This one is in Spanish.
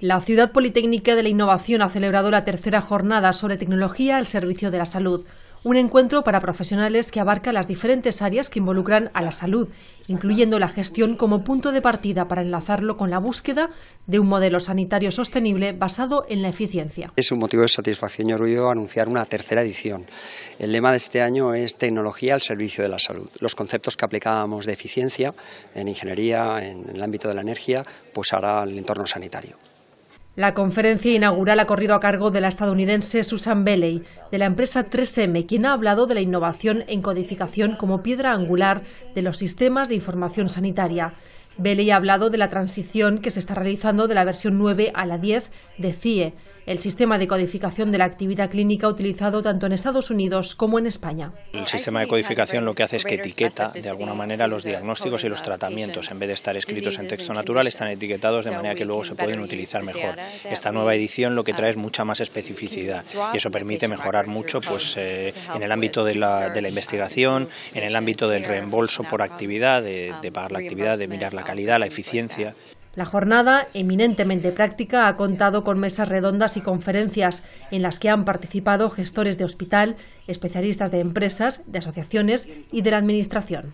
La Ciudad Politécnica de la Innovación ha celebrado la tercera jornada sobre tecnología al servicio de la salud, un encuentro para profesionales que abarca las diferentes áreas que involucran a la salud, incluyendo la gestión como punto de partida para enlazarlo con la búsqueda de un modelo sanitario sostenible basado en la eficiencia. Es un motivo de satisfacción y orgullo anunciar una tercera edición. El lema de este año es tecnología al servicio de la salud. Los conceptos que aplicábamos de eficiencia en ingeniería, en el ámbito de la energía, pues ahora el entorno sanitario. La conferencia inaugural ha corrido a cargo de la estadounidense Susan Bailey, de la empresa 3M, quien ha hablado de la innovación en codificación como piedra angular de los sistemas de información sanitaria. Bailey ha hablado de la transición que se está realizando de la versión 9 a la 10 de CIE, el sistema de codificación de la actividad clínica utilizado tanto en Estados Unidos como en España. El sistema de codificación lo que hace es que etiqueta de alguna manera los diagnósticos y los tratamientos. En vez de estar escritos en texto natural, están etiquetados de manera que luego se pueden utilizar mejor. Esta nueva edición lo que trae es mucha más especificidad y eso permite mejorar mucho pues, eh, en el ámbito de la, investigación, en el ámbito del reembolso por actividad, de, de pagar la actividad, de mirar la calidad, la eficiencia. La jornada, eminentemente práctica, ha contado con mesas redondas y conferencias en las que han participado gestores de hospital, especialistas de empresas, de asociaciones y de la Administración.